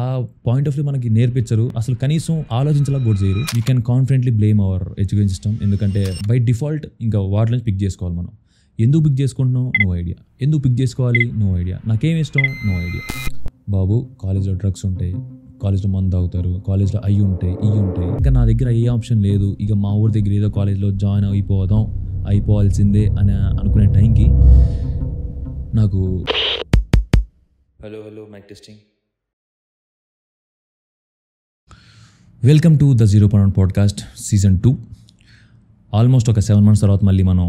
ఆ point of view మనకి నేర్పించరు అసలు కనీసం ఆలోచించలా కూడా చేయరు you can confidently blame our education system ఎందుకంటే బై డిఫాల్ట్ ఇంకా వాటి నుంచి పిక్ చేసుకోవాలి మనం ఎందుకు పిక్ చేసుకుంటున్నావు నో ఐడియా ఎందుకు పిక్ చేసుకోవాలి నో ఐడియా నాకేం ఇష్టం నో ఐడియా బాబు కాలేజ్లో డ్రగ్స్ ఉంటాయి కాలేజ్లో మందు తాగుతారు కాలేజ్లో అవి ఉంటాయి ఇవి ఉంటాయి ఇంకా నా దగ్గర ఏ ఆప్షన్ లేదు ఇక మా ఊరి దగ్గర ఏదో కాలేజ్లో జాయిన్ అయిపోదాం అయిపోవాల్సిందే అని అనుకునే టైంకి నాకు hello hello mike testing welcome to the zero point podcast season two almost ఒక సెవెన్ మంత్స్ తర్వాత మళ్ళీ మనం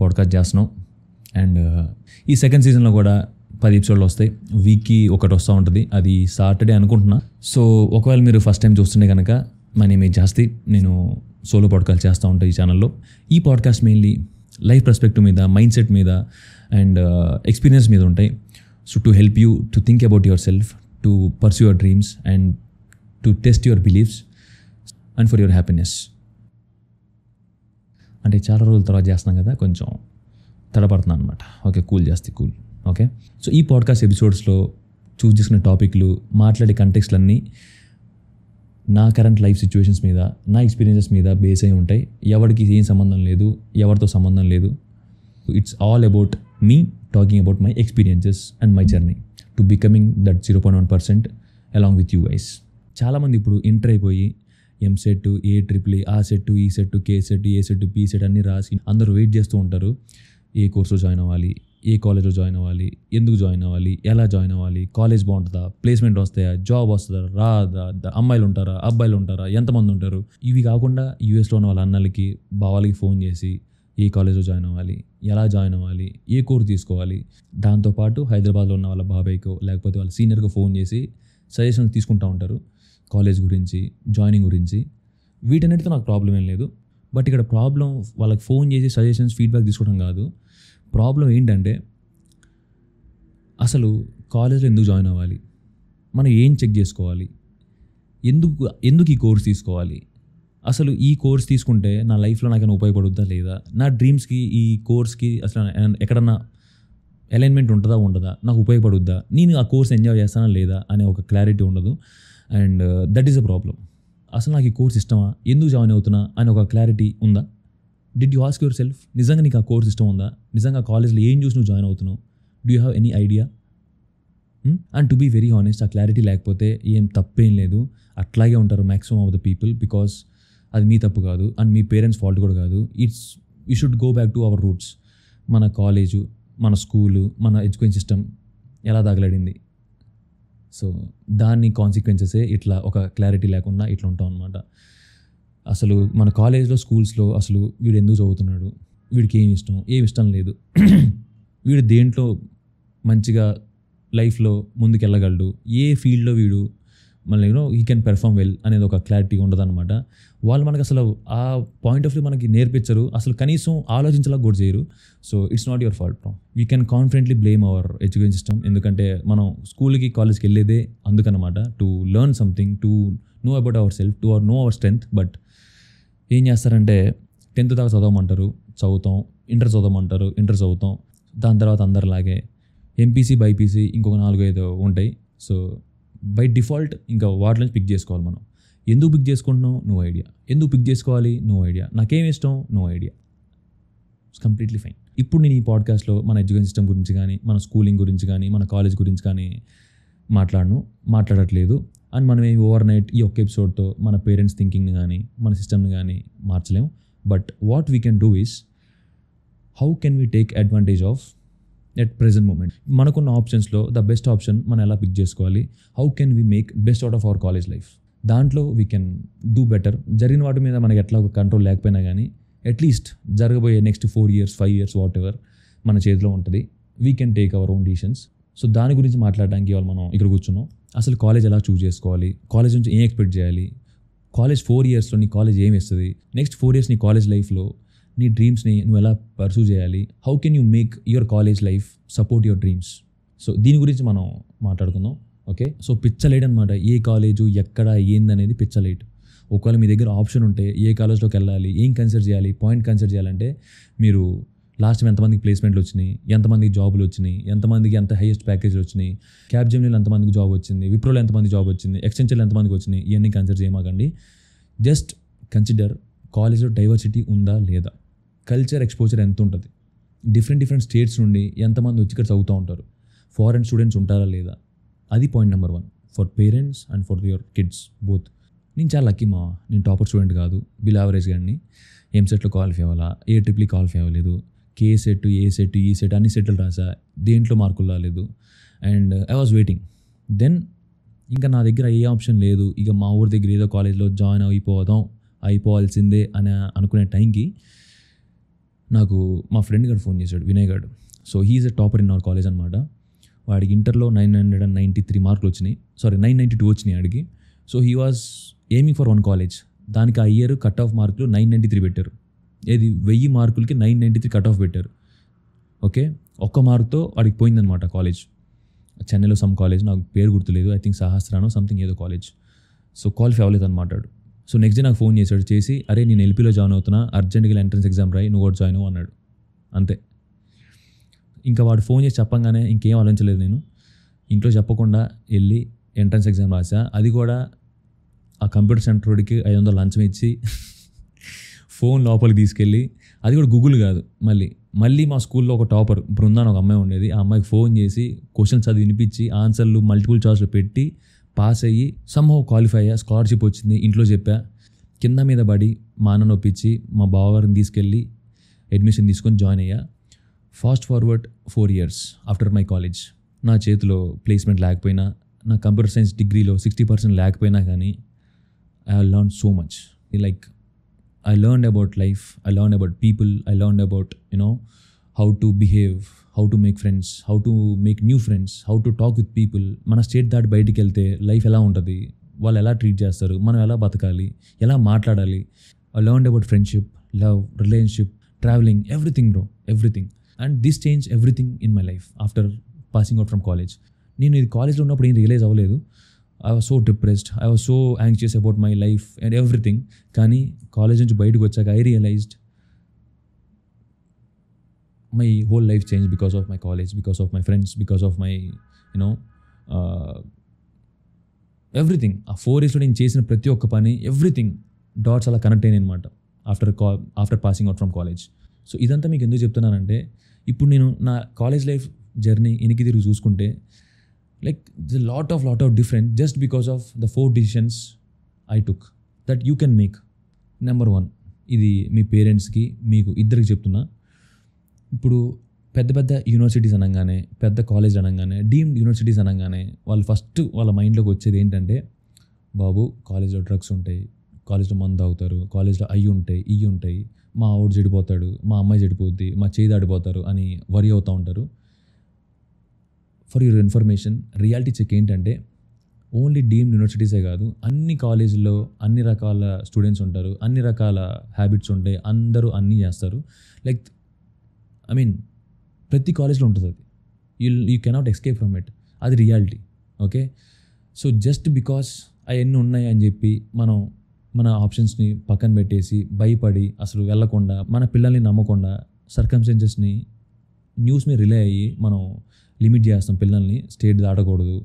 పాడ్కాస్ట్ చేస్తున్నాం అండ్ uh, ఈ సెకండ్ సీజన్లో కూడా పది ఎపిసోడ్లు వస్తాయి వీక్కి ఒకటి వస్తూ ఉంటుంది అది సాటర్డే అనుకుంటున్నా సో ఒకవేళ మీరు ఫస్ట్ టైం చూస్తుండే కనుక మా మీ జాస్తి నేను సోలో పాడ్కాస్ట్ చేస్తూ ఉంటాయి ఈ ఛానల్లో ఈ పాడ్కాస్ట్ మెయిన్లీ లైఫ్ పర్స్పెక్టివ్ మీద మైండ్ సెట్ మీద అండ్ ఎక్స్పీరియన్స్ uh, మీద ఉంటాయి so to help you to think about yourself to pursue your dreams and to test your beliefs and for your happiness అంటే చాలా రోజుల తర్వాత చేస్తున్నాం కదా కొంచెం తడపడుతున్నాను అనమాట ఓకే కూల్ చేస్తే కూల్ ఓకే సో ఈ పాడ్కాస్ట్ ఎపిసోడ్స్లో చూస్ చేసుకున్న టాపిక్లు మాట్లాడే కంటెక్స్లన్నీ నా కరెంట్ లైఫ్ సిచ్యువేషన్స్ మీద నా ఎక్స్పీరియన్సెస్ మీద బేస్ అయి ఉంటాయి ఎవరికి ఏం సంబంధం లేదు ఎవరితో సంబంధం లేదు it's all about me talking about my experiences and my journey to becoming that zero point one percent along with you guys చాలామంది ఇప్పుడు ఎంటర్ అయిపోయి ఎం సెట్ ఏ ట్రిపుల్ ఆ set E set K set A set P set అన్నీ రాసి అందరూ wait చేస్తూ ఉంటారు ఏ కోర్సులో జాయిన్ అవ్వాలి ఏ కాలేజ్లో జాయిన్ అవ్వాలి ఎందుకు జాయిన్ అవ్వాలి ఎలా జాయిన్ అవ్వాలి కాలేజ్ బాగుంటుందా ప్లేస్మెంట్ వస్తాయా జాబ్ వస్తుందా రాదా అమ్మాయిలు ఉంటారా అబ్బాయిలు ఉంటారా ఎంతమంది ఉంటారు ఇవి కాకుండా యూఎస్లో ఉన్న వాళ్ళ అన్నలకి బావాలకి ఫోన్ చేసి ఏ కాలేజ్లో జాయిన్ అవ్వాలి ఎలా జాయిన్ అవ్వాలి ఏ కోర్స్ తీసుకోవాలి దాంతోపాటు హైదరాబాద్లో ఉన్న వాళ్ళ బాబాయ్కో లేకపోతే వాళ్ళ సీనియర్కో ఫోన్ చేసి సజెషన్స్ తీసుకుంటూ ఉంటారు కాలేజ్ గురించి జాయినింగ్ గురించి వీటన్నిటితో నాకు ప్రాబ్లం ఏం లేదు బట్ ఇక్కడ ప్రాబ్లం వాళ్ళకి ఫోన్ చేసి సజెషన్స్ ఫీడ్బ్యాక్ తీసుకోవడం కాదు ప్రాబ్లం ఏంటంటే అసలు కాలేజ్లో ఎందుకు జాయిన్ అవ్వాలి మనం ఏం చెక్ చేసుకోవాలి ఎందుకు ఎందుకు ఈ కోర్స్ తీసుకోవాలి అసలు ఈ కోర్స్ తీసుకుంటే నా లైఫ్లో నాకైనా ఉపయోగపడుద్దా లేదా నా డ్రీమ్స్కి ఈ కోర్స్కి అసలు ఎక్కడన్నా అలైన్మెంట్ ఉంటుందా ఉండదా నాకు ఉపయోగపడుద్దా నేను ఆ కోర్స్ ఎంజాయ్ చేస్తానా లేదా అనే ఒక క్లారిటీ ఉండదు and that is a problem అసలు నాకు ఈ కోర్స్ ఇష్టమా ఎందుకు జాయిన్ అవుతున్నా అని ఒక క్లారిటీ ఉందా did you ask yourself నిజంగా నీకు ఆ కోర్స్ ఇష్టం ఉందా నిజంగా కాలేజ్లో ఏం చూసి నువ్వు జాయిన్ అవుతున్నావు do you have any idea and to be very honest ఆ క్లారిటీ లేకపోతే ఏం తప్పేం లేదు అట్లాగే ఉంటారు maximum of the people because అది మీ తప్పు కాదు అండ్ మీ పేరెంట్స్ ఫాల్ట్ కూడా కాదు it's you should go back to our roots మన కాలేజు మన స్కూలు మన ఎడ్యుకేషన్ సిస్టమ్ ఎలా తగలడింది సో దాని కాన్సిక్వెన్సెసే ఇట్లా ఒక క్లారిటీ లేకుండా ఇట్లా ఉంటాం అనమాట అసలు మన కాలేజ్లో స్కూల్స్లో అసలు వీడు ఎందుకు చదువుతున్నాడు వీడికి ఏమి ఇష్టం ఏమి ఇష్టం లేదు వీడు దేంట్లో మంచిగా లైఫ్లో ముందుకెళ్ళగలడు ఏ ఫీల్డ్లో వీడు మళ్ళీ you know he can perform well అనేది ఒక క్లారిటీ ఉండదు అనమాట వాళ్ళు మనకు అసలు ఆ పాయింట్ ఆఫ్ వ్యూ మనకి నేర్పించరు అసలు కనీసం ఆలోచించలా కూడా చేయరు so it's not your fault from we can confidently blame our education system ఎందుకంటే మనం స్కూల్కి కాలేజ్కి వెళ్ళేదే అందుకనమాట to learn something to know about our self to our know our strength but ఏం చేస్తారంటే టెన్త్ దాకా చదవమంటారు చదువుతాం ఇంటర్ చదవమంటారు ఇంటర్ చదువుతాం దాని తర్వాత అందరిలాగే ఎంపీసీ బైపీసీ ఇంకొక నాలుగు ఐదు ఉంటాయి సో బై డిఫాల్ట్ ఇంకా నుంచి పిక్ చేసుకోవాలి మనం ఎందుకు పిక్ చేసుకుంటున్నావు నో ఐడియా ఎందుకు పిక్ చేసుకోవాలి నో ఐడియా నాకేం ఇష్టం no idea it's completely fine ఇప్పుడు నేను ఈ పాడ్కాస్ట్లో మన ఎడ్యుకేషన్ సిస్టమ్ గురించి కానీ మన స్కూలింగ్ గురించి కానీ మన కాలేజ్ గురించి కానీ మాట్లాడను మాట్లాడట్లేదు అండ్ మనం ఏమి ఓవర్ నైట్ ఈ ఒక్క ఎపిసోడ్తో మన పేరెంట్స్ థింకింగ్ని కానీ మన సిస్టమ్ని కానీ మార్చలేము but what we can do is how can we take advantage of at present moment మనకున్న ఆప్షన్స్లో ద బెస్ట్ ఆప్షన్ మనం ఎలా పిక్ చేసుకోవాలి how can we make best out of our college life దాంట్లో వీ కెన్ డూ బెటర్ జరిగిన వాటి మీద మనకి ఎట్లా కంట్రోల్ లేకపోయినా కానీ అట్లీస్ట్ జరగబోయే next four years five years whatever మన చేతిలో ఉంటుంది we can take our own decisions so దాని గురించి మాట్లాడడానికి వాళ్ళు మనం ఇక్కడ కూర్చున్నాం అసలు కాలేజ్ ఎలా చూజ్ చేసుకోవాలి కాలేజ్ నుంచి ఏం ఎక్స్పెక్ట్ చేయాలి కాలేజ్ ఫోర్ ఇయర్స్లో నీ కాలేజ్ ఏమి ఇస్తుంది నెక్స్ట్ ఫోర్ ఇయర్స్ నీ కాలేజ్ లైఫ్లో నీ డ్రీమ్స్ని నువ్వు ఎలా పర్సూ చేయాలి how can you make your college life support your dreams so దీని గురించి మనం మాట్లాడుకుందాం ఓకే సో పిచ్చలైట్ అనమాట ఏ కాలేజు ఎక్కడ ఏందనేది పిచ్చలైట్ ఒకవేళ మీ దగ్గర ఆప్షన్ ఉంటే ఏ కాలేజ్లోకి వెళ్ళాలి ఏం కన్సిడర్ చేయాలి పాయింట్ కన్సిడర్ చేయాలంటే మీరు లాస్ట్ ఎంతమందికి ప్లేస్మెంట్లు వచ్చినాయి ఎంతమందికి జాబులు వచ్చినాయి ఎంతమందికి ఎంత హైయెస్ట్ ప్యాకేజీలు వచ్చినాయి క్యాబ్ జమ్లో ఎంతమందికి జాబ్ వచ్చింది విప్రోలో ఎంతమంది జాబ్ వచ్చింది ఎక్స్టెన్షన్లు ఎంతమందికి వచ్చినాయి ఇవన్నీ కన్సిడర్ చేయమాకండి జస్ట్ కన్సిడర్ కాలేజ్లో డైవర్సిటీ ఉందా లేదా కల్చర్ ఎక్స్పోజర్ ఎంత ఉంటుంది డిఫరెంట్ డిఫరెంట్ స్టేట్స్ నుండి ఎంతమంది వచ్చి ఇక్కడ చదువుతూ ఉంటారు ఫారెన్ స్టూడెంట్స్ ఉంటారా లేదా అది point number one for parents and for your kids both నేను చాలా లక్కీ మా నేను టాపర్ స్టూడెంట్ కాదు బిల్ యావరేజ్ కానీ ఏం సెట్లో క్వాలిఫై అవ్వాలా ఏ ట్రిప్లీ క్వాలిఫై అవ్వలేదు K set A set E set అన్ని సెట్లు రాసా దేంట్లో మార్కులు రాలేదు and I was waiting then ఇంకా నా దగ్గర ఏ ఆప్షన్ లేదు ఇక మా ఊరి దగ్గర ఏదో కాలేజ్లో జాయిన్ అయిపోదాం అయిపోవాల్సిందే అని అనుకునే టైంకి నాకు మా ఫ్రెండ్ గారు ఫోన్ చేశాడు Vinay garu so he's a topper in our college అనమాట వాడికి ఇంటర్లో nine hundred and ninety three మార్కులు వచ్చినాయి సారీ నైన్ నైంటీ టూ వచ్చినాయి ఆడికి so he was aiming for one college దానికి ఆ ఇయర్ కట్ ఆఫ్ మార్కులు నైన్ నైంటీ త్రీ పెట్టారు ఏది వెయ్యి మార్కులకి nine ninety three cut off పెట్టారు ఓకే ఒక్క మార్క్తో వాడికి పోయిందనమాట కాలేజ్ చెన్నైలో సమ్ కాలేజ్ నాకు పేరు గుర్తులేదు ఐ థింక్ సహస్రాను సంథింగ్ ఏదో కాలేజ్ సో క్వాలిఫై అవ్వలేదు అనమాట సో నెక్స్ట్ డే నాకు ఫోన్ చేశాడు చేసి అరే నేను ఎల్పిలో జాయిన్ అవుతున్నా అర్జెంటుగా ఎంట్రన్స్ ఎగ్జామ్ రాయి నువ్వు కూడా జాయిన్ అవ్వు అన్నాడు అంతే ఇంకా వాడు ఫోన్ చేసి చెప్పంగానే ఇంకేం ఆలోచించలేదు నేను ఇంట్లో చెప్పకుండా వెళ్ళి ఎంట్రన్స్ ఎగ్జామ్ రాసా అది కూడా ఆ కంప్యూటర్ సెంటర్కి ఐదు వందలు లంచం ఇచ్చి ఫోన్ లోపలికి తీసుకెళ్ళి అది కూడా గూగుల్ కాదు మళ్ళీ మళ్ళీ మా స్కూల్లో ఒక టాపర్ బృందాన్ని ఒక అమ్మాయి ఉండేది ఆ అమ్మాయికి ఫోన్ చేసి క్వశ్చన్స్ అది వినిపించి ఆన్సర్లు మల్టిపుల్ చాయిస్లు పెట్టి పాస్ అయ్యి సమ్హౌ క్వాలిఫై అయ్యా స్కాలర్షిప్ వచ్చింది ఇంట్లో చెప్పా కింద మీద పడి మా అన్న నొప్పించి మా బావగారిని తీసుకెళ్ళి అడ్మిషన్ తీసుకొని జాయిన్ అయ్యా fast forward four years after my college నా చేతిలో ప్లేస్మెంట్ లేకపోయినా నా కంప్యూటర్ సైన్స్ డిగ్రీలో సిక్స్టీ పర్సెంట్ లేకపోయినా కానీ I learn so much like I learn about life I learn about people I learn about you know how to behave how to make friends how to make new friends how to talk with people మన state దాటి బయటికి వెళ్తే life ఎలా ఉంటుంది వాళ్ళు ఎలా treat చేస్తారు మనం ఎలా బతకాలి ఎలా మాట్లాడాలి learn about friendship love relationship travelling everything bro everything and this change everything in my life after passing out from college నేను ఇది కాలేజ్లో ఉన్నప్పుడు ఏం రియలైజ్ అవ్వలేదు I was so depressed I was so anxious about my life and everything కానీ college నుంచి బయటకు వచ్చాక I realised my whole life change because of my college because of my friends because of my you know everything ఆ four ఇయర్స్లో నేను చేసిన ప్రతి ఒక్క పని ఎవ్రీథింగ్ డాట్స్ అలా కనెక్ట్ అయినాయి అనమాట ఆఫ్టర్ కా after passing out from college so ఇదంతా మీకు ఎందుకు చెప్తున్నానంటే ఇప్పుడు నేను నా కాలేజ్ లైఫ్ జర్నీ ఎనికి తిరిగి చూసుకుంటే like the lot of lot of different just because of the four decisions I took that you can make number one ఇది మీ పేరెంట్స్కి మీకు ఇద్దరికి చెప్తున్నా ఇప్పుడు పెద్ద పెద్ద యూనివర్సిటీస్ అనగానే పెద్ద కాలేజ్ అనగానే డీమ్డ్ యూనివర్సిటీస్ అనగానే వాళ్ళు ఫస్ట్ వాళ్ళ మైండ్లోకి వచ్చేది ఏంటంటే బాబు కాలేజ్లో డ్రగ్స్ ఉంటాయి కాలేజ్లో మందు తాగుతారు కాలేజ్లో అయ్యి ఉంటాయి ఇవి ఉంటాయి మా ఆవిడ చెడిపోతాడు మా అమ్మాయి చెడిపోద్ది మా చేయి దాడిపోతారు అని వరి అవుతూ ఉంటారు for your information reality check ఏంటంటే ఓన్లీ డీమ్డ్ యూనివర్సిటీసే కాదు అన్ని కాలేజీల్లో అన్ని రకాల స్టూడెంట్స్ ఉంటారు అన్ని రకాల హ్యాబిట్స్ ఉంటాయి అందరూ అన్నీ చేస్తారు లైక్ ఐ మీన్ ప్రతి కాలేజ్లో ఉంటుంది అది you you cannot escape from it అది reality okay so just because అవన్నీ ఉన్నాయి అని చెప్పి మనం మన ఆప్షన్స్ని పక్కన పెట్టేసి భయపడి అసలు వెళ్ళకుండా మన పిల్లల్ని నమ్మకుండా సర్కమ్స్టెన్సెస్ని న్యూస్ మీద రిలే అయ్యి మనం లిమిట్ చేస్తాం పిల్లల్ని స్టేట్ దాటకూడదు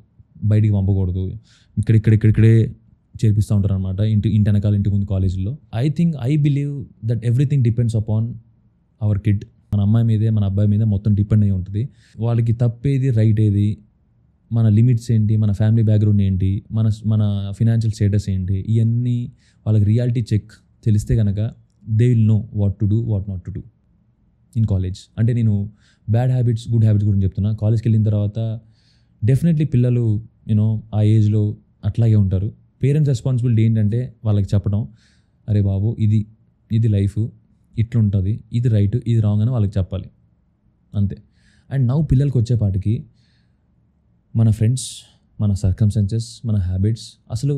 బయటికి పంపకూడదు ఇక్కడ ఇక్కడ ఇక్కడిక్కడే చేర్పిస్తూ ఉంటారు అనమాట ఇంటి ఇంటి వెనకాల ఇంటి ముందు కాలేజీలో I think I believe that everything depends upon our kid మన అమ్మాయి మీదే మన అబ్బాయి మీదే మొత్తం డిపెండ్ అయి ఉంటుంది వాళ్ళకి తప్పేది రైట్ ఏది మన లిమిట్స్ ఏంటి మన ఫ్యామిలీ బ్యాక్గ్రౌండ్ ఏంటి మన మన ఫినాన్షియల్ స్టేటస్ ఏంటి ఇవన్నీ వాళ్ళకి రియాలిటీ చెక్ తెలిస్తే కనుక they will know what to do what not to do in college అంటే నేను బ్యాడ్ హ్యాబిట్స్ గుడ్ హ్యాబిట్స్ గురించి చెప్తున్నా కాలేజ్కి వెళ్ళిన తర్వాత డెఫినెట్లీ పిల్లలు యూనో ఆ ఏజ్లో అట్లాగే ఉంటారు పేరెంట్స్ రెస్పాన్సిబిలిటీ ఏంటంటే వాళ్ళకి చెప్పడం అరే బాబు ఇది ఇది లైఫ్ ఇట్లుంటుంది ఇది రైట్ ఇది రాంగ్ అని వాళ్ళకి చెప్పాలి అంతే అండ్ నవ్వు పిల్లలకి వచ్చేపాటికి మన ఫ్రెండ్స్ మన సర్కమ్స్టెన్సెస్ మన హ్యాబిట్స్ అసలు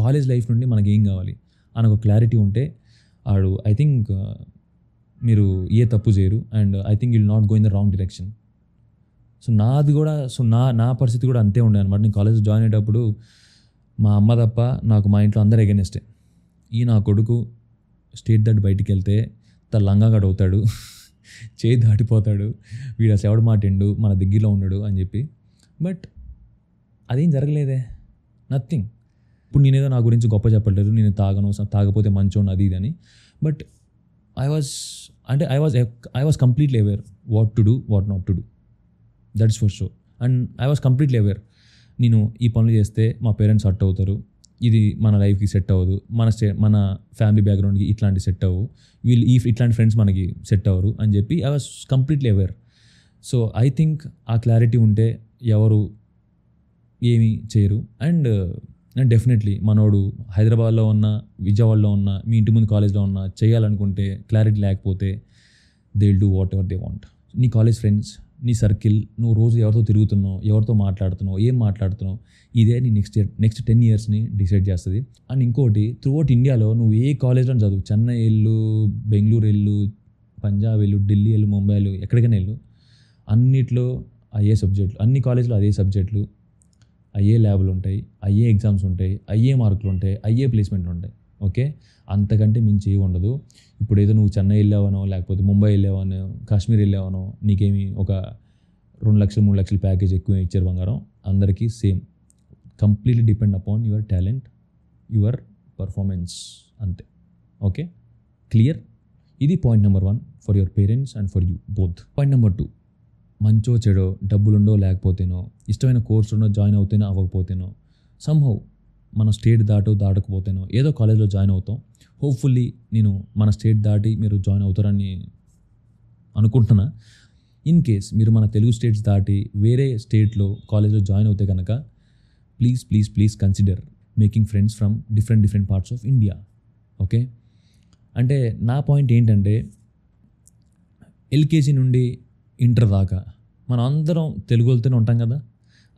కాలేజ్ లైఫ్ నుండి మనకి ఏం కావాలి అని ఒక క్లారిటీ ఉంటే ఆడు ఐ థింక్ మీరు ఏ తప్పు చేయరు and I think you'll not go in the wrong direction so నాది కూడా సో నా నా పరిస్థితి కూడా అంతే ఉండే అనమాట నేను కాలేజ్ జాయిన్ అయ్యేటప్పుడు మా అమ్మ తప్ప నాకు మా ఇంట్లో అందరు ఎగనెస్టే ఈ నా కొడుకు స్టేట్ దట్ బయటికి వెళ్తే లంగా గడవుతాడు చేయి దాటిపోతాడు వీడు అసలు ఎవడు మాటిండు మన దగ్గరలో ఉండడు అని చెప్పి బట్ అదేం జరగలేదే నథింగ్ ఇప్పుడు నేనేదో నా గురించి గొప్ప చెప్పలేదు నేను తాగను తాగపోతే ఉండు అది ఇది అని బట్ ఐ వాజ్ అంటే I was I was completely aware what to do what not to do that's for show and I was completely aware నేను ఈ పనులు చేస్తే మా పేరెంట్స్ హర్ట్ అవుతారు ఇది మన లైఫ్కి సెట్ అవ్వదు మన స్టే మన ఫ్యామిలీ బ్యాక్గ్రౌండ్కి ఇట్లాంటి సెట్ అవ్వు వీళ్ళు ఈ ఇట్లాంటి ఫ్రెండ్స్ మనకి సెట్ అవ్వరు అని చెప్పి I was completely aware so I think ఆ క్లారిటీ ఉంటే ఎవరు ఏమి చేయరు అండ్ అండ్ డెఫినెట్లీ మనోడు హైదరాబాద్లో ఉన్న విజయవాడలో ఉన్న మీ ఇంటి ముందు కాలేజ్లో ఉన్న చేయాలనుకుంటే క్లారిటీ లేకపోతే they will do whatever they want నీ కాలేజ్ ఫ్రెండ్స్ నీ సర్కిల్ నువ్వు రోజు ఎవరితో తిరుగుతున్నావు ఎవరితో మాట్లాడుతున్నావు ఏం మాట్లాడుతున్నావు ఇదే నీ నెక్స్ట్ ఇయర్ నెక్స్ట్ టెన్ ఇయర్స్ని డిసైడ్ చేస్తుంది అండ్ ఇంకోటి త్రూఅవుట్ ఇండియాలో నువ్వు ఏ కాలేజ్లో చదువు చెన్నై వెళ్ళు బెంగళూరు వెళ్ళు పంజాబ్ వెళ్ళు ఢిల్లీ వెళ్ళు ముంబై వెళ్ళు ఎక్కడికైనా వెళ్ళు అన్నిట్లో అయ్యే సబ్జెక్టులు అన్ని కాలేజ్లో అదే సబ్జెక్టులు అయ్యే ల్యాబ్లు ఉంటాయి అయ్యే ఎగ్జామ్స్ ఉంటాయి అయ్యే మార్కులు ఉంటాయి అయ్యే ప్లేస్మెంట్లు ఉంటాయి ఓకే అంతకంటే మించి ఏమి ఉండదు ఇప్పుడు ఏదో నువ్వు చెన్నై వెళ్ళావనో లేకపోతే ముంబై వెళ్ళావనో కాశ్మీర్ వెళ్ళావనో నీకేమి ఒక రెండు లక్షలు మూడు లక్షల ప్యాకేజ్ ఎక్కువ ఇచ్చారు బంగారం అందరికీ same completely depend upon your talent your performance అంతే ఓకే క్లియర్ ఇది point number one for your parents and for you both point number two మంచో చెడో డబ్బులుండో లేకపోతేనో ఇష్టమైన కోర్సు ఉండో జాయిన్ అవుతేనో అవ్వకపోతేనో సమ్హౌ మనం స్టేట్ దాటు దాటకపోతేనో ఏదో కాలేజ్లో జాయిన్ అవుతాం హోప్ఫుల్లీ నేను మన స్టేట్ దాటి మీరు జాయిన్ అవుతారని అనుకుంటున్నా ఇన్ కేస్ మీరు మన తెలుగు స్టేట్స్ దాటి వేరే స్టేట్లో కాలేజ్లో జాయిన్ అవుతే కనుక please please please consider making friends from different different parts of India okay అంటే నా పాయింట్ ఏంటంటే ఎల్కేజీ నుండి ఇంటర్ దాకా మనం అందరం తెలుగు వెళ్తూనే ఉంటాం కదా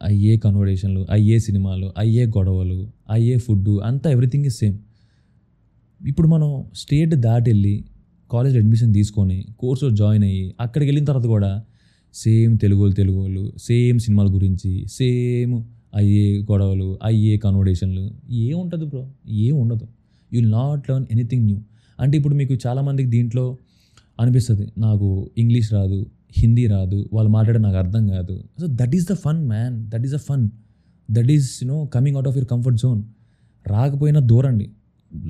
అయ్యే కన్వర్టేషన్లు అయ్యే సినిమాలు అయ్యే గొడవలు అయ్యే ఫుడ్ అంతా ఎవ్రీథింగ్ ఇస్ సేమ్ ఇప్పుడు మనం స్టేట్ దాటి వెళ్ళి కాలేజ్ అడ్మిషన్ తీసుకొని కోర్సులో జాయిన్ అయ్యి అక్కడికి వెళ్ళిన తర్వాత కూడా సేమ్ తెలుగు తెలుగు వాళ్ళు సేమ్ సినిమాల గురించి సేమ్ అయ్యే గొడవలు అయ్యే ఏ ఏముంటుంది బ్రో ఏముండదు you not learn anything new అంటే ఇప్పుడు మీకు చాలామందికి దీంట్లో అనిపిస్తుంది నాకు ఇంగ్లీష్ రాదు హిందీ రాదు వాళ్ళు మాట్లాడే నాకు అర్థం కాదు so that is the fun man that is the fun that is you know coming out of your comfort zone రాకపోయినా దూరండి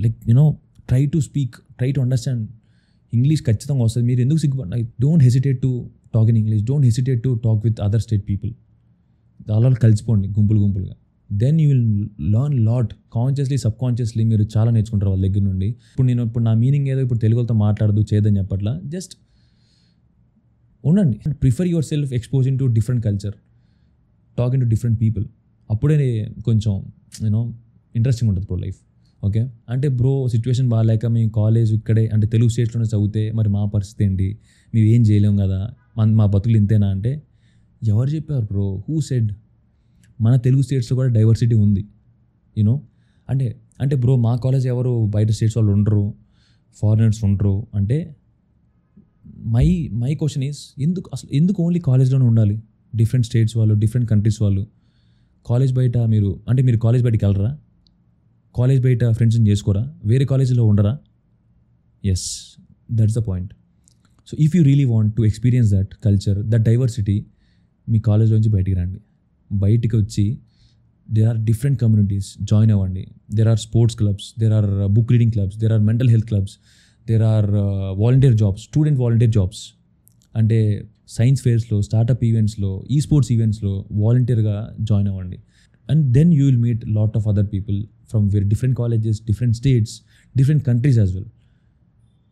like you know try to speak try to understand English ఖచ్చితంగా వస్తుంది మీరు ఎందుకు సిగ్గుపడి don't hesitate to talk in English don't hesitate to talk with other state people అలా కలిసిపోండి గుంపులు గుంపులుగా then you will learn lot consciously subconsciously మీరు చాలా నేర్చుకుంటారు వాళ్ళ దగ్గర నుండి ఇప్పుడు నేను ఇప్పుడు నా మీనింగ్ ఏదో ఇప్పుడు తెలుగులతో మాట్లాడదు చేదని చెప్పట్లా జస్ట్ ఉండండి prefer yourself exposing to different culture talking to different people అప్పుడే కొంచెం యూనో ఇంట్రెస్టింగ్ ఉంటుంది ప్రో లైఫ్ ఓకే అంటే బ్రో సిచ్యువేషన్ బాగాలేక మీ కాలేజ్ ఇక్కడే అంటే తెలుగు స్టేట్స్లోనే చదివితే మరి మా పరిస్థితి ఏంటి మేము ఏం చేయలేం కదా మన మా బతుకులు ఇంతేనా అంటే ఎవరు చెప్పారు బ్రో హూ సెడ్ మన తెలుగు స్టేట్స్లో కూడా డైవర్సిటీ ఉంది యూనో అంటే అంటే బ్రో మా కాలేజ్ ఎవరు బయట స్టేట్స్ వాళ్ళు ఉండరు ఫారినర్స్ ఉండరు అంటే మై మై క్వశ్చన్ ఈస్ ఎందుకు అసలు ఎందుకు ఓన్లీ కాలేజ్లోనే ఉండాలి డిఫరెంట్ స్టేట్స్ వాళ్ళు డిఫరెంట్ కంట్రీస్ వాళ్ళు కాలేజ్ బయట మీరు అంటే మీరు కాలేజ్ బయటకు వెళ్ళరా కాలేజ్ బయట ఫ్రెండ్స్ని చేసుకోరా వేరే కాలేజీలో ఉండరా yes that's the point so if you really want to experience that culture that diversity మీ కాలేజ్లోంచి బయటికి రండి బయటికి వచ్చి there are different communities join అవ్వండి there are sports clubs there are book reading clubs there are mental health clubs there are volunteer jobs student volunteer jobs అంటే science ఫేర్స్లో startup ఈవెంట్స్లో ఈ స్పోర్ట్స్ ఈవెంట్స్లో వాలంటీర్గా జాయిన్ అవ్వండి and then you will meet lot of other people from very different colleges different states different countries as well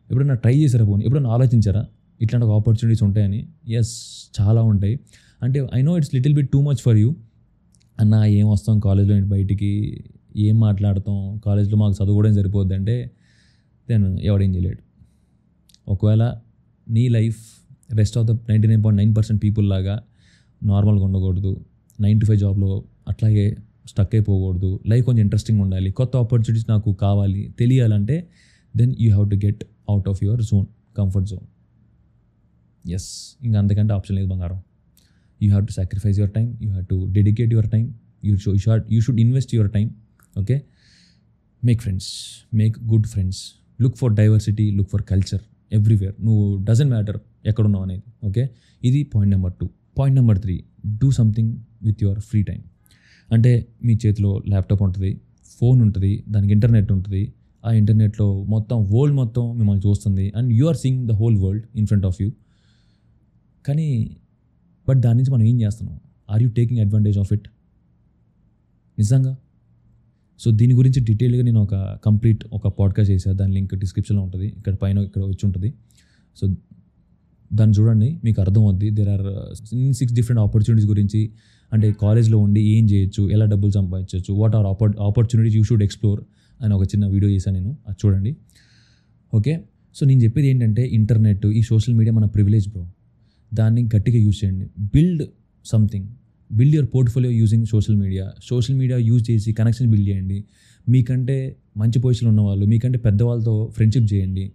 ఎప్పుడన్నా try చేశారా పోనీ ఎప్పుడన్నా ఆలోచించారా ఇట్లాంటి ఆపర్చునిటీస్ ఉంటాయని ఎస్ చాలా ఉంటాయి అంటే I know it's little bit too much for you అన్న ఏం వస్తాం కాలేజ్లో బయటికి ఏం మాట్లాడతాం కాలేజ్లో మాకు చదువుకోవడం సరిపోద్ది అంటే దెన్ uh, ఎవడేం చేయలేడు ఒకవేళ నీ life rest of the ninety nine point nine percent people లాగా నార్మల్గా ఉండకూడదు నైన్ టు ఫైవ్ జాబ్లో అట్లాగే స్టక్ అయిపోకూడదు లైఫ్ కొంచెం ఇంట్రెస్టింగ్ ఉండాలి కొత్త ఆపర్చునిటీస్ నాకు కావాలి తెలియాలంటే then you have to get out of your zone comfort zone yes ఇంకా అంతకంటే ఆప్షన్ లేదు బంగారం you have to sacrifice your time you have to dedicate your time you show you shot you should invest your time okay make friends make good friends look for diversity look for culture everywhere నువ్వు doesn't matter ఎక్కడున్నావు అనేది okay ఇది point number two point number three do something with your free time అంటే మీ చేతిలో laptop ఉంటుంది phone ఉంటుంది దానికి ఇంటర్నెట్ ఉంటుంది ఆ ఇంటర్నెట్లో మొత్తం వరల్డ్ మొత్తం మిమ్మల్ని చూస్తుంది and you are seeing the whole world in front of you కానీ బట్ దాని నుంచి మనం ఏం చేస్తున్నాం are you taking advantage of it నిజంగా సో దీని గురించి డీటెయిల్గా నేను ఒక కంప్లీట్ ఒక పాడ్కాస్ట్ చేశాను దాని లింక్ డిస్క్రిప్షన్లో ఉంటుంది ఇక్కడ పైన ఇక్కడ వచ్చి ఉంటుంది సో దాన్ని చూడండి మీకు అర్థం అవుద్ది there are six different opportunities గురించి అంటే కాలేజ్లో ఉండి ఏం చేయొచ్చు ఎలా డబ్బులు సంపాదించవచ్చు what are oppor opportunities you should explore అని ఒక చిన్న వీడియో చేశాను నేను అది చూడండి ఓకే సో నేను చెప్పేది ఏంటంటే ఇంటర్నెట్ ఈ సోషల్ మీడియా మన ప్రివిలేజ్ బ్రో దాన్ని గట్టిగా యూజ్ చేయండి build something build your portfolio using social media social media use చేసి కనెక్షన్ బిల్డ్ చేయండి మీకంటే మంచి పొజిషన్ ఉన్నవాళ్ళు మీకంటే పెద్దవాళ్ళతో ఫ్రెండ్షిప్ చేయండి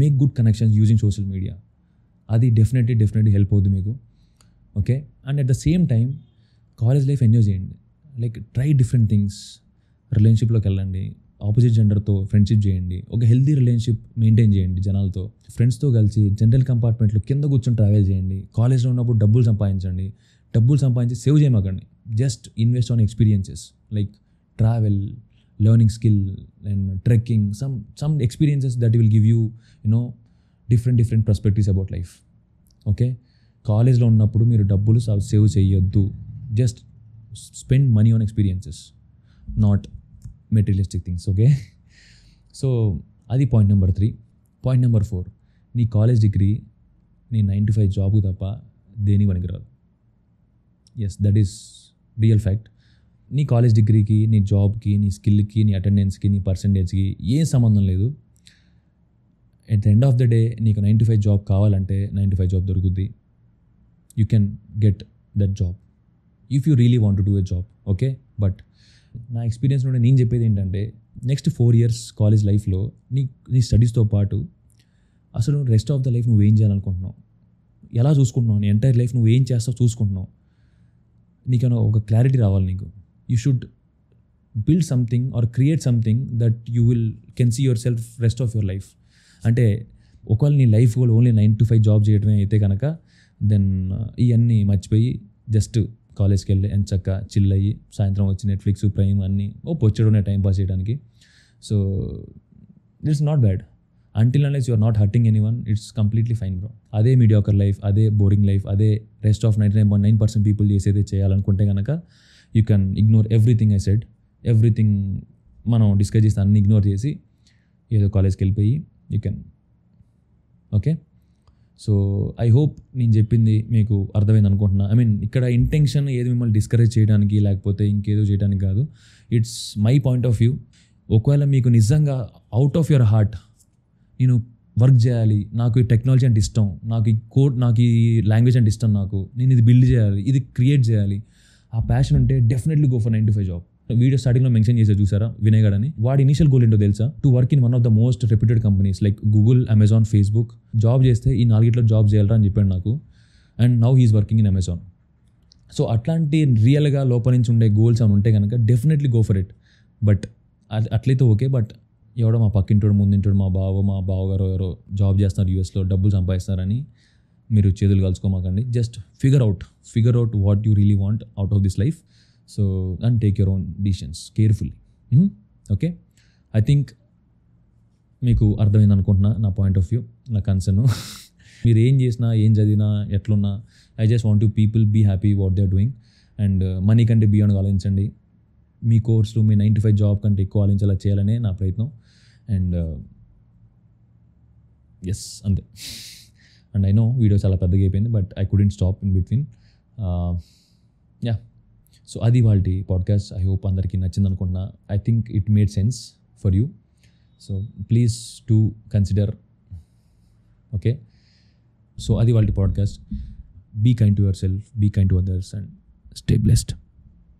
make good connections using social media అది డెఫినెట్లీ డెఫినెట్లీ హెల్ప్ అవుతుంది మీకు okay and at the same time college life enjoy చేయండి లైక్ ట్రై డిఫరెంట్ థింగ్స్ రిలేషన్షిప్లోకి వెళ్ళండి ఆపోజిట్ జెండర్తో ఫ్రెండ్షిప్ చేయండి ఒక హెల్దీ రిలేషన్షిప్ మెయింటైన్ చేయండి జనాలతో ఫ్రెండ్స్తో కలిసి జనరల్ కంపార్ట్మెంట్లో కింద కూర్చొని ట్రావెల్ చేయండి కాలేజ్లో ఉన్నప్పుడు డబ్బులు సంపాదించండి డబ్బులు సంపాదించి సేవ్ చేయము అక్కడిని just invest on experiences like travel learning skill and trekking some some experiences that will give you you know different different perspectives about life okay కాలేజ్లో ఉన్నప్పుడు మీరు డబ్బులు సేవ్ చేయొద్దు just spend money on experiences not materialistic things okay so అది point number three point number four నీ college degree నీ nine to five జాబ్కు తప్ప దేని పనికిరాదు yes that is real fact నీ కాలేజ్ డిగ్రీకి నీ జాబ్కి నీ స్కిల్కి నీ అటెండెన్స్కి నీ పర్సంటేజ్కి ఏం సంబంధం లేదు at the end of the day నీకు నైంటీ ఫైవ్ జాబ్ కావాలంటే నైంటీ ఫైవ్ జాబ్ దొరుకుద్ది you can get that job if you really want to do a job okay but నా ఎక్స్పీరియన్స్ నుండి నేను చెప్పేది ఏంటంటే నెక్స్ట్ ఫోర్ ఇయర్స్ కాలేజ్ లైఫ్లో నీ నీ స్టడీస్తో పాటు అసలు రెస్ట్ ఆఫ్ ద లైఫ్ నువ్వు ఏం చేయాలనుకుంటున్నావు ఎలా చూసుకుంటున్నావు నీ ఎంటైర్ లైఫ్ నువ్వు ఏం చేస్తావు చూసుకుంటున్నావు నీకైనా ఒక క్లారిటీ రావాలి నీకు you should build something or create something that you will can see yourself rest of your life అంటే ఒకవేళ నీ లైఫ్ కూడా only nine to five job చేయడమే అయితే కనుక దెన్ uh, ఇవన్నీ మర్చిపోయి జస్ట్ కాలేజ్కి వెళ్ళి ఎంత చక్క చిల్ అయ్యి సాయంత్రం వచ్చి నెట్ఫ్లిక్స్ ప్రైమ్ అన్నీ ఓ పొచ్చడునే టైం పాస్ చేయడానికి so it's not bad until unless you're not hurting anyone it's completely fine bro అదే మీడియాకర్ లైఫ్ అదే బోరింగ్ లైఫ్ అదే rest of ninety nine point nine percent people చేసేది చేయాలనుకుంటే కనుక you can ignore everything I said everything మనం discuss చేసి అన్ని ignore చేసి ఏదో కాలేజ్కి వెళ్ళిపోయి you can okay so I hope నేను చెప్పింది మీకు అర్థమైంది అనుకుంటున్నా ఐ మీన్ ఇక్కడ ఇంటెన్షన్ ఏది మిమ్మల్ని డిస్కరేజ్ చేయడానికి లేకపోతే ఇంకేదో చేయడానికి కాదు it's my point of view ఒకవేళ మీకు నిజంగా అవుట్ ఆఫ్ యువర్ హార్ట్ నేను వర్క్ చేయాలి నాకు ఈ టెక్నాలజీ అంటే ఇష్టం నాకు ఈ కోడ్ నాకు ఈ లాంగ్వేజ్ అంటే ఇష్టం నాకు నేను ఇది బిల్డ్ చేయాలి ఇది క్రియేట్ చేయాలి ఆ ప్యాషన్ ఉంటే definitely go for nine to five job video స్టార్టింగ్లో మెన్షన్ చేసే చూసారా వినయ్ గడని వాడి ఇనిషియల్ గోల్ ఏంటో తెలుసా to work in one of the most reputed companies like Google Amazon Facebook job చేస్తే ఈ నాలుగిట్లో జాబ్ చేయాలరా అని చెప్పాడు నాకు and now he's working in Amazon so అట్లాంటి రియల్గా లోపల నుంచి ఉండే గోల్స్ అని ఉంటే కనుక definitely go for it but అట్లయితే ఓకే బట్ ఎవడో మా పక్కింటోడు ముందింటోడు మా బావ మా బావగారు ఎవరో జాబ్ చేస్తున్నారు యూఎస్లో డబ్బులు సంపాదిస్తారని మీరు చేతులు కలుసుకోమాకండి just figure out figure out what you really want out of this life so and take your own decisions carefully okay I think మీకు అర్థమైంది అనుకుంటున్నా నా పాయింట్ ఆఫ్ వ్యూ నా కన్సర్న్ మీరు ఏం చేసినా ఏం చదివినా ఎట్లున్నా I just want to people be happy what they doing and money కంటే బియాండ్ ఆలోచించండి మీ కోర్సులు మీ నైన్ టు ఫైవ్ జాబ్ కంటే ఎక్కువ ఆలోచించేలా చేయాలనే నా ప్రయత్నం అండ్ ఎస్ uh, అంతే అండ్ ఐ నో వీడియో చాలా పెద్దగా అయిపోయింది but I couldn't stop in between ya so అది వాళ్ళ పాడ్కాస్ట్ ఐ హోప్ అందరికీ నచ్చింది అనుకుంటున్నా I think it made sense for you so please to consider okay so అది వాళ్ళ podcast be kind to yourself be kind to others and stay blessed